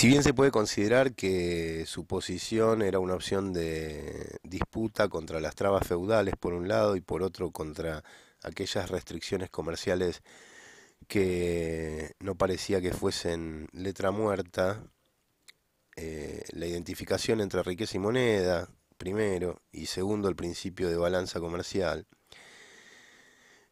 Si bien se puede considerar que su posición era una opción de disputa contra las trabas feudales por un lado y por otro contra aquellas restricciones comerciales que no parecía que fuesen letra muerta, eh, la identificación entre riqueza y moneda, primero, y segundo, el principio de balanza comercial.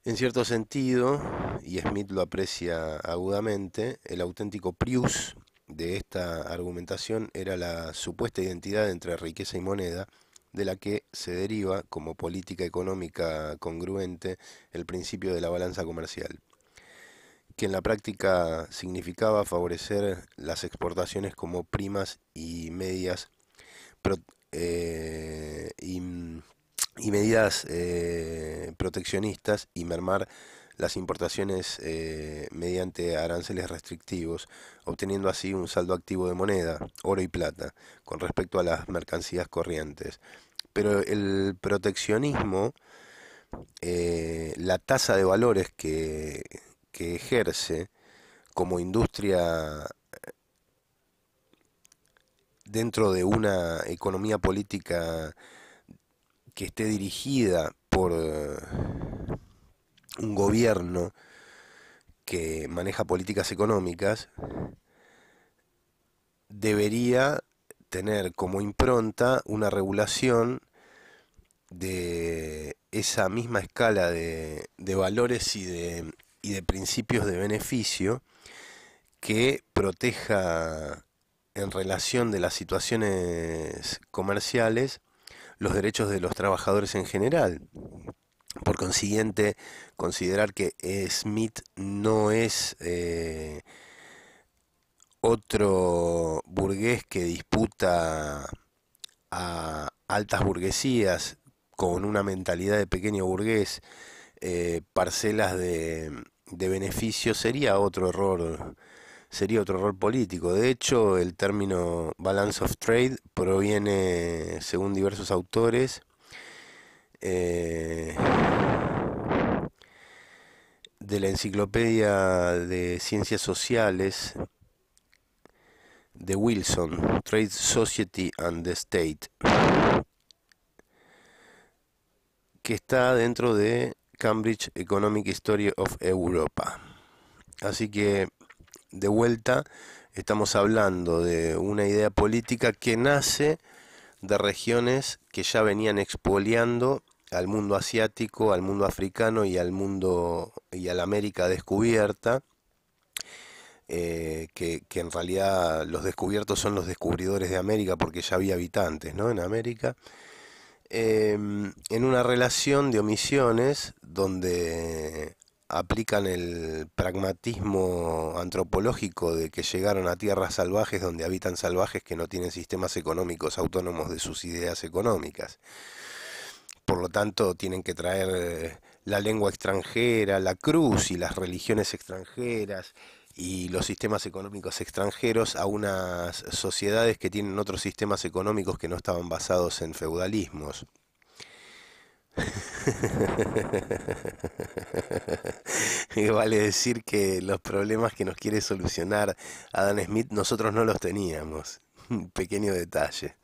En cierto sentido, y Smith lo aprecia agudamente, el auténtico Prius de esta argumentación era la supuesta identidad entre riqueza y moneda, de la que se deriva como política económica congruente el principio de la balanza comercial, que en la práctica significaba favorecer las exportaciones como primas y medias eh, y, medidas eh, proteccionistas y mermar las importaciones eh, mediante aranceles restrictivos, obteniendo así un saldo activo de moneda, oro y plata, con respecto a las mercancías corrientes. Pero el proteccionismo, eh, la tasa de valores que ejerce como industria eh, dentro de una economía política que esté dirigida por un gobierno que maneja políticas económicas debería tener como impronta una regulación de esa misma escala de, valores y de, y de principios de beneficio que proteja en relación de las situaciones comerciales los derechos de los trabajadores en general. Por consiguiente, considerar que Smith no es eh, otro burgués que disputa a altas burguesías con una mentalidad de pequeño burgués, eh, parcelas de, de beneficio, sería otro error sería otro error político. De hecho, el término balance of trade proviene, según diversos autores, eh, de la Enciclopedia de Ciencias Sociales de Wilson, Trade Society and the State, que está dentro de Cambridge Economic History of Europa. Así que, de vuelta, estamos hablando de una idea política que nace de regiones que ya venían expoliando al mundo asiático, al mundo africano y al mundo y a la América descubierta, eh, que, en realidad los descubiertos son los descubridores de América porque ya había habitantes ¿no? en América, em, en una relación de omisiones donde aplican el pragmatismo antropológico de que llegaron a tierras salvajes donde habitan salvajes que no tienen sistemas económicos autónomos de sus ideas económicas por lo tanto tienen que traer eh, la lengua extranjera, la cruz y las religiones extranjeras y los sistemas económicos extranjeros a unas sociedades que tienen otros sistemas económicos que no estaban basados en feudalismos. vale decir que los problemas que nos quiere solucionar Adam Smith nosotros no los teníamos. Pequeño detalle.